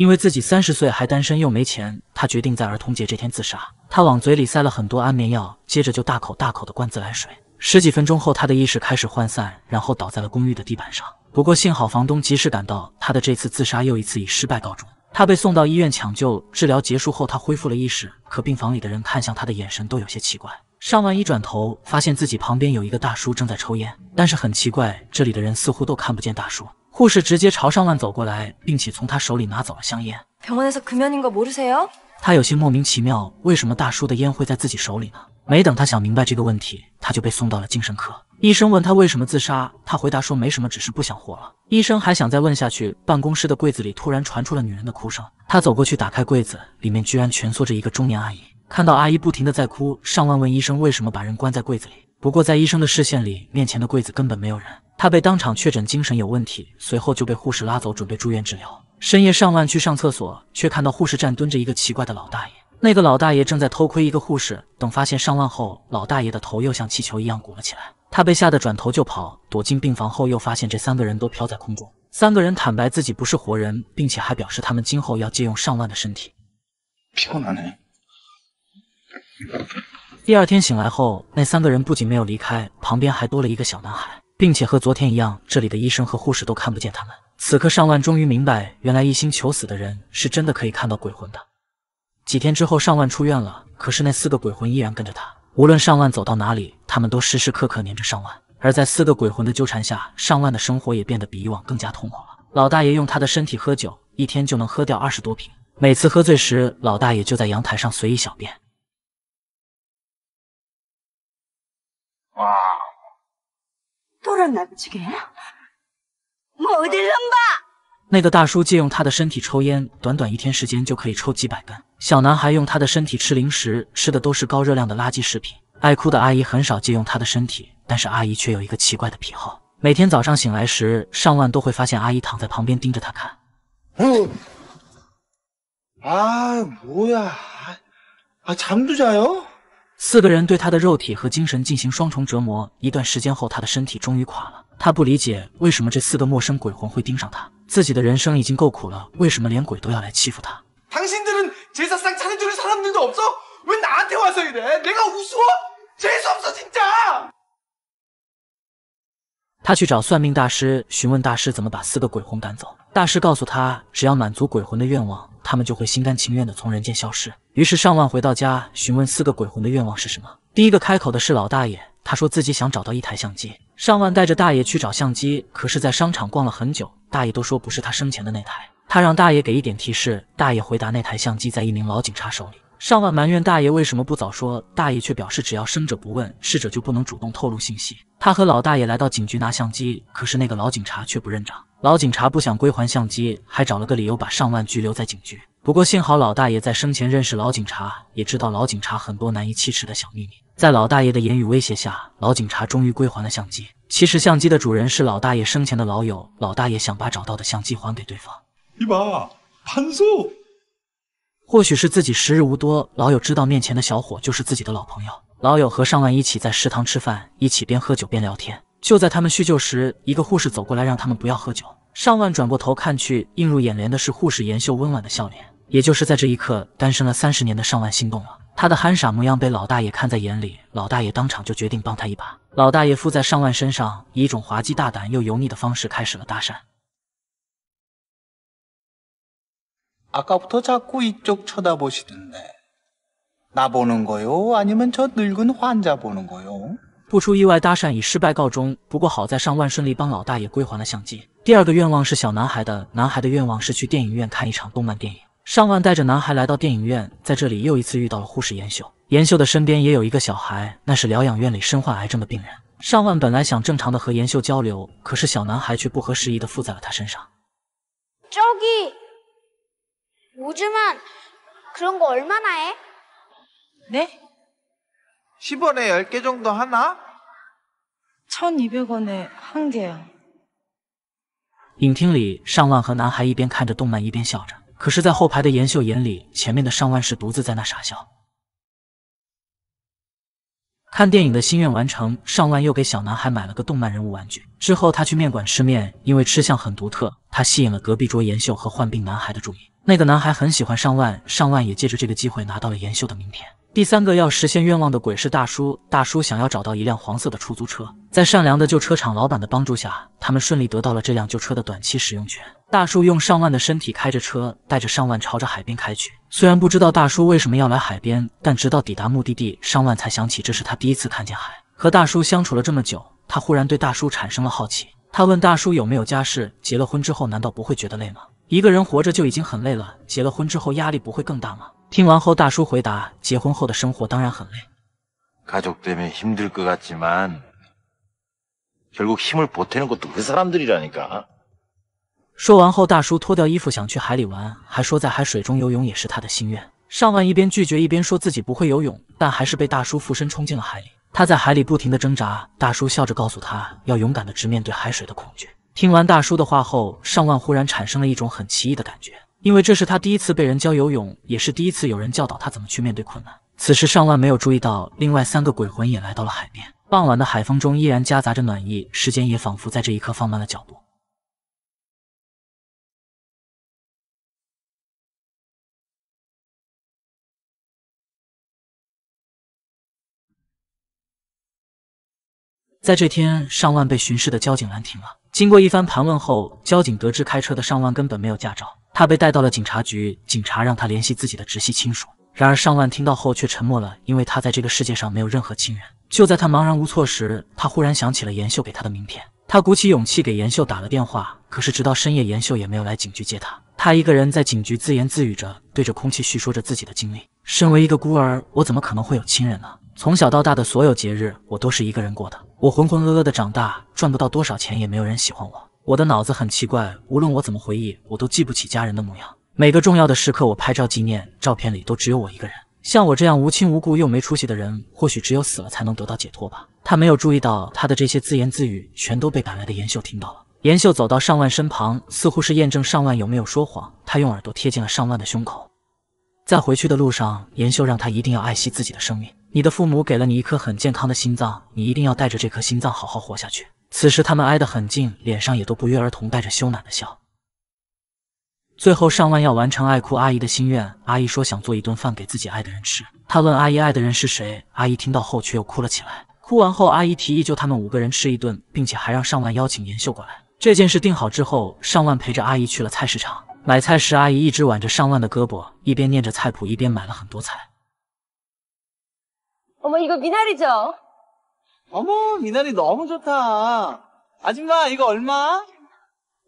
因为自己三十岁还单身又没钱，他决定在儿童节这天自杀。他往嘴里塞了很多安眠药，接着就大口大口的灌自来水。十几分钟后，他的意识开始涣散，然后倒在了公寓的地板上。不过幸好房东及时赶到，他的这次自杀又一次以失败告终。他被送到医院抢救，治疗结束后他恢复了意识，可病房里的人看向他的眼神都有些奇怪。上万一转头，发现自己旁边有一个大叔正在抽烟，但是很奇怪，这里的人似乎都看不见大叔。护士直接朝尚万走过来，并且从他手里拿走了香烟。他有些莫名其妙，为什么大叔的烟会在自己手里呢？没等他想明白这个问题，他就被送到了精神科。医生问他为什么自杀，他回答说没什么，只是不想活了。医生还想再问下去，办公室的柜子里突然传出了女人的哭声。他走过去打开柜子，里面居然蜷缩着一个中年阿姨。看到阿姨不停地在哭，上万问医生为什么把人关在柜子里。不过在医生的视线里，面前的柜子根本没有人。他被当场确诊精神有问题，随后就被护士拉走，准备住院治疗。深夜，上万去上厕所，却看到护士站蹲着一个奇怪的老大爷。那个老大爷正在偷窥一个护士。等发现上万后，老大爷的头又像气球一样鼓了起来。他被吓得转头就跑，躲进病房后又发现这三个人都飘在空中。三个人坦白自己不是活人，并且还表示他们今后要借用上万的身体。飘哪里？人。第二天醒来后，那三个人不仅没有离开，旁边还多了一个小男孩，并且和昨天一样，这里的医生和护士都看不见他们。此刻，上万终于明白，原来一心求死的人是真的可以看到鬼魂的。几天之后，上万出院了，可是那四个鬼魂依然跟着他，无论上万走到哪里，他们都时时刻刻黏着上万。而在四个鬼魂的纠缠下，上万的生活也变得比以往更加痛苦了。老大爷用他的身体喝酒，一天就能喝掉二十多瓶。每次喝醉时，老大爷就在阳台上随意小便。哇！突然来不及了，我得扔吧。那个大叔借用他的身体抽烟，短短一天时间就可以抽几百根。小男孩用他的身体吃零食，吃的都是高热量的垃圾食品。爱哭的阿姨很少借用他的身体，但是阿姨却有一个奇怪的癖好，每天早上醒来时，上万都会发现阿姨躺在旁边盯着他看。啊，뭐 야？ 아잠도자 요？ 四个人对他的肉体和精神进行双重折磨，一段时间后，他的身体终于垮了。他不理解为什么这四个陌生鬼魂会盯上他，自己的人生已经够苦了，为什么连鬼都要来欺负他？他去找算命大师询问，大师怎么把四个鬼魂赶走。大师告诉他，只要满足鬼魂的愿望，他们就会心甘情愿的从人间消失。于是上万回到家，询问四个鬼魂的愿望是什么。第一个开口的是老大爷，他说自己想找到一台相机。上万带着大爷去找相机，可是，在商场逛了很久，大爷都说不是他生前的那台。他让大爷给一点提示，大爷回答那台相机在一名老警察手里。上万埋怨大爷为什么不早说，大爷却表示只要生者不问，逝者就不能主动透露信息。他和老大爷来到警局拿相机，可是那个老警察却不认账。老警察不想归还相机，还找了个理由把上万拘留在警局。不过幸好老大爷在生前认识老警察，也知道老警察很多难以启齿的小秘密。在老大爷的言语威胁下，老警察终于归还了相机。其实相机的主人是老大爷生前的老友，老大爷想把找到的相机还给对方。一把潘叔，或许是自己时日无多，老友知道面前的小伙就是自己的老朋友。老友和尚万一起在食堂吃饭，一起边喝酒边聊天。就在他们叙旧时，一个护士走过来，让他们不要喝酒。尚万转过头看去，映入眼帘的是护士严秀温婉的笑脸。也就是在这一刻，单身了三十年的上万心动了。他的憨傻模样被老大爷看在眼里，老大爷当场就决定帮他一把。老大爷附在上万身上，以一种滑稽、大胆又油腻的方式开始了搭讪。不出意外，搭讪以失败告终。不过好在上万顺利帮老大爷归还了相机。第二个愿望是小男孩的，男孩的愿望是去电影院看一场动漫电影。尚万带着男孩来到电影院，在这里又一次遇到了护士妍秀。妍秀的身边也有一个小孩，那是疗养院里身患癌症的病人。尚万本来想正常的和妍秀交流，可是小男孩却不合时宜的附在了他身上。조기오즈만그런거얼마나해네십원에열개정도하나천이백원에한개요影厅里，尚万和男孩一边看着动漫，一边笑着。可是，在后排的妍秀眼里，前面的上万是独自在那傻笑。看电影的心愿完成，上万又给小男孩买了个动漫人物玩具。之后，他去面馆吃面，因为吃相很独特，他吸引了隔壁桌妍秀和患病男孩的注意。那个男孩很喜欢上万，上万也借着这个机会拿到了妍秀的名片。第三个要实现愿望的鬼是大叔，大叔想要找到一辆黄色的出租车，在善良的旧车厂老板的帮助下，他们顺利得到了这辆旧车的短期使用权。大叔用尚万的身体开着车，带着尚万朝着海边开去。虽然不知道大叔为什么要来海边，但直到抵达目的地，尚万才想起这是他第一次看见海。和大叔相处了这么久，他忽然对大叔产生了好奇。他问大叔有没有家世，结了婚之后难道不会觉得累吗？一个人活着就已经很累了，结了婚之后压力不会更大吗？听完后，大叔回答：“结婚后的生活当然很累。”说完后，大叔脱掉衣服想去海里玩，还说在海水中游泳也是他的心愿。上万一边拒绝一边说自己不会游泳，但还是被大叔附身冲进了海里。他在海里不停地挣扎，大叔笑着告诉他要勇敢地直面对海水的恐惧。听完大叔的话后，上万忽然产生了一种很奇异的感觉，因为这是他第一次被人教游泳，也是第一次有人教导他怎么去面对困难。此时上万没有注意到另外三个鬼魂也来到了海面。傍晚的海风中依然夹杂着暖意，时间也仿佛在这一刻放慢了脚步。在这天，尚万被巡视的交警拦停了。经过一番盘问后，交警得知开车的尚万根本没有驾照，他被带到了警察局。警察让他联系自己的直系亲属，然而尚万听到后却沉默了，因为他在这个世界上没有任何亲人。就在他茫然无措时，他忽然想起了妍秀给他的名片，他鼓起勇气给妍秀打了电话。可是直到深夜，妍秀也没有来警局接他。他一个人在警局自言自语着，对着空气叙说着自己的经历。身为一个孤儿，我怎么可能会有亲人呢？从小到大的所有节日，我都是一个人过的。我浑浑噩噩的长大，赚不到多少钱，也没有人喜欢我。我的脑子很奇怪，无论我怎么回忆，我都记不起家人的模样。每个重要的时刻，我拍照纪念，照片里都只有我一个人。像我这样无亲无故又没出息的人，或许只有死了才能得到解脱吧。他没有注意到，他的这些自言自语全都被赶来的严秀听到了。严秀走到尚万身旁，似乎是验证尚万有没有说谎。他用耳朵贴近了尚万的胸口。在回去的路上，严秀让他一定要爱惜自己的生命。你的父母给了你一颗很健康的心脏，你一定要带着这颗心脏好好活下去。此时他们挨得很近，脸上也都不约而同带着羞赧的笑。最后上万要完成爱哭阿姨的心愿，阿姨说想做一顿饭给自己爱的人吃。她问阿姨爱的人是谁，阿姨听到后却又哭了起来。哭完后，阿姨提议就他们五个人吃一顿，并且还让上万邀请妍秀过来。这件事定好之后，上万陪着阿姨去了菜市场买菜时，阿姨一直挽着上万的胳膊，一边念着菜谱，一边买了很多菜。뭐이거미나리죠어머미나리너무좋다아줌마이거얼마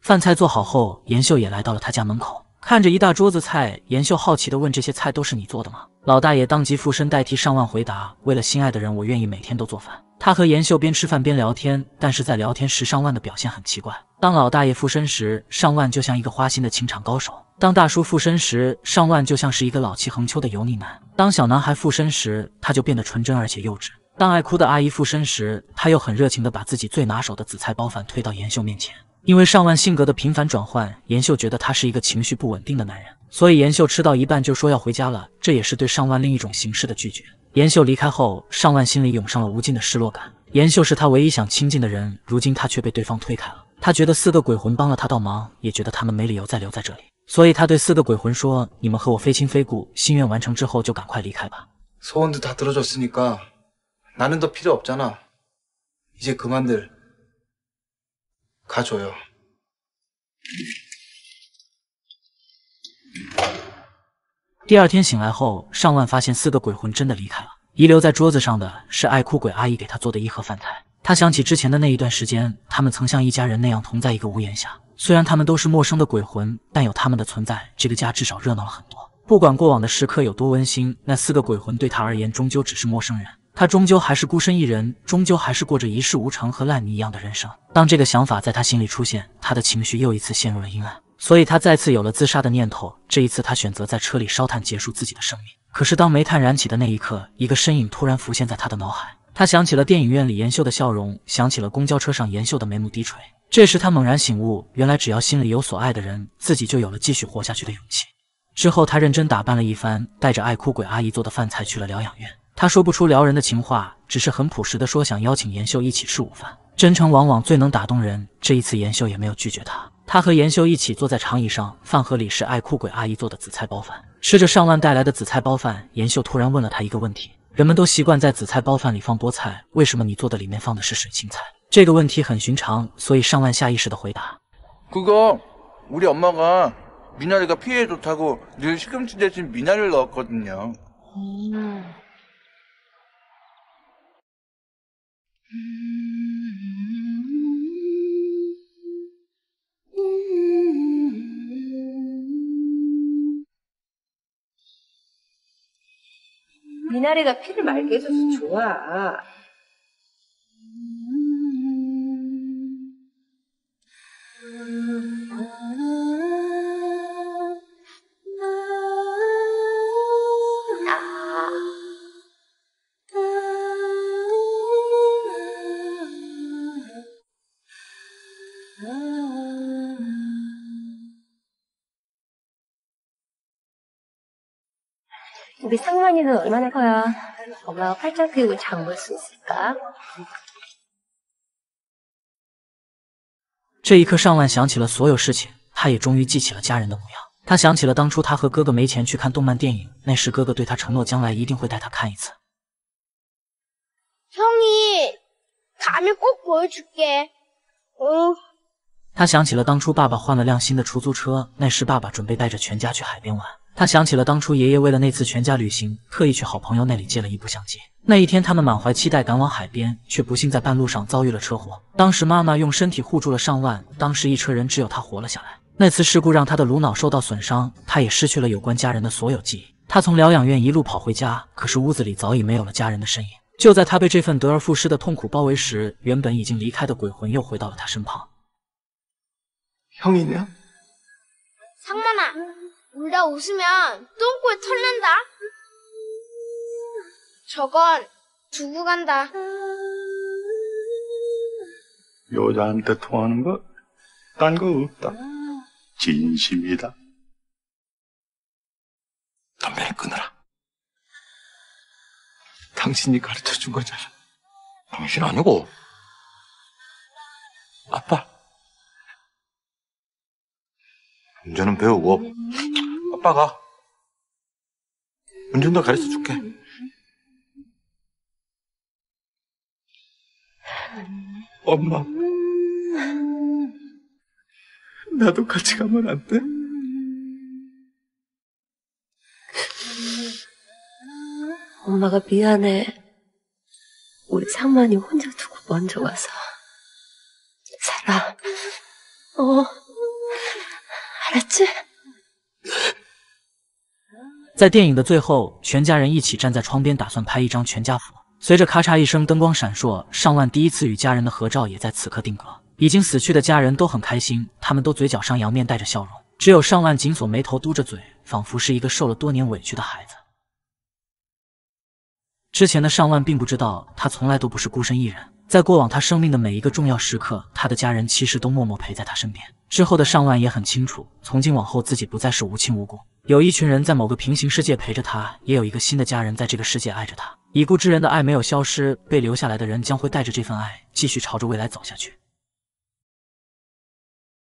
饭菜做好后，妍秀也来到了他家门口，看着一大桌子菜，妍秀好奇的问：“这些菜都是你做的吗？”老大爷当即附身代替上万回答：“为了心爱的人，我愿意每天都做饭。”他和妍秀边吃饭边聊天，但是在聊天时上万的表现很奇怪。当老大爷附身时，上万就像一个花心的情场高手。当大叔附身时，尚万就像是一个老气横秋的油腻男；当小男孩附身时，他就变得纯真而且幼稚；当爱哭的阿姨附身时，他又很热情地把自己最拿手的紫菜包饭推到妍秀面前。因为尚万性格的频繁转换，妍秀觉得他是一个情绪不稳定的男人，所以妍秀吃到一半就说要回家了，这也是对尚万另一种形式的拒绝。妍秀离开后，尚万心里涌上了无尽的失落感。妍秀是他唯一想亲近的人，如今他却被对方推开了。他觉得四个鬼魂帮了他倒忙，也觉得他们没理由再留在这里。所以他对四个鬼魂说：“你们和我非亲非故，心愿完成之后就赶快离开吧。”소원도다들어줬으니까나는더필요없잖아이제그만들가줘요第二天醒来后，尚万发现四个鬼魂真的离开了。遗留在桌子上的是爱哭鬼阿姨给他做的一盒饭菜。他想起之前的那一段时间，他们曾像一家人那样同在一个屋檐下。虽然他们都是陌生的鬼魂，但有他们的存在，这个家至少热闹了很多。不管过往的时刻有多温馨，那四个鬼魂对他而言终究只是陌生人。他终究还是孤身一人，终究还是过着一事无成和烂泥一样的人生。当这个想法在他心里出现，他的情绪又一次陷入了阴暗，所以他再次有了自杀的念头。这一次，他选择在车里烧炭结束自己的生命。可是当煤炭燃起的那一刻，一个身影突然浮现在他的脑海。他想起了电影院里妍秀的笑容，想起了公交车上妍秀的眉目低垂。这时，他猛然醒悟，原来只要心里有所爱的人，自己就有了继续活下去的勇气。之后，他认真打扮了一番，带着爱哭鬼阿姨做的饭菜去了疗养院。他说不出撩人的情话，只是很朴实的说想邀请妍秀一起吃午饭。真诚往往最能打动人。这一次，妍秀也没有拒绝他。他和妍秀一起坐在长椅上，饭盒里是爱哭鬼阿姨做的紫菜包饭。吃着上万带来的紫菜包饭，妍秀突然问了他一个问题。人们都习惯在紫菜包饭里放菠菜，为什么你做的里面放的是水芹菜？这个问题很寻常，所以上万下意识的回答。哥哥，우리엄마가미나리가피해좋다고늘시금치대신미나를넣었거든요 미나리가 피를 맑게 해줘서 음. 좋아. 음. 比上万斤是多大的货呀？怎么用八张票就能抢购到？这一刻，尚万想起了所有事情，他也终于记起了家人的模样。他想起了当初他和哥哥没钱去看动漫电影，那时哥哥对他承诺将来一定会带他看一次。형이다음꼭보여줄게他想起了当初爸爸换了辆新的出租车，那时爸爸准备带着全家去海边玩。他想起了当初爷爷为了那次全家旅行，特意去好朋友那里借了一部相机。那一天，他们满怀期待赶往海边，却不幸在半路上遭遇了车祸。当时妈妈用身体护住了上万，当时一车人只有他活了下来。那次事故让他的颅脑受到损伤，他也失去了有关家人的所有记忆。他从疗养院一路跑回家，可是屋子里早已没有了家人的身影。就在他被这份得而复失的痛苦包围时，原本已经离开的鬼魂又回到了他身旁。 울다 웃으면 똥꼬에 털난다. 저건 두고 간다. 여자한테 통하는 거, 딴 거 없다. 진심이다. 담배는 끊어라. 당신이 가르쳐 준 거잖아. 당신 아니고, 아빠. 이제는 배우고, 아빠가 운전도 가르쳐 줄게. 엄마. 나도 같이 가면 안 돼? 엄마가 미안해. 우리 상만이 혼자 두고 먼저 와서. 살아. 어. 알았지? 在电影的最后，全家人一起站在窗边，打算拍一张全家福。随着咔嚓一声，灯光闪烁，上万第一次与家人的合照也在此刻定格。已经死去的家人都很开心，他们都嘴角上扬，面带着笑容。只有上万紧锁眉头，嘟着嘴，仿佛是一个受了多年委屈的孩子。之前的上万并不知道，他从来都不是孤身一人，在过往他生命的每一个重要时刻，他的家人其实都默默陪在他身边。之后的上万也很清楚，从今往后自己不再是无亲无故。有一群人在某个平行世界陪着他，也有一个新的家人在这个世界爱着他。已故之人的爱没有消失，被留下来的人将会带着这份爱继续朝着未来走下去。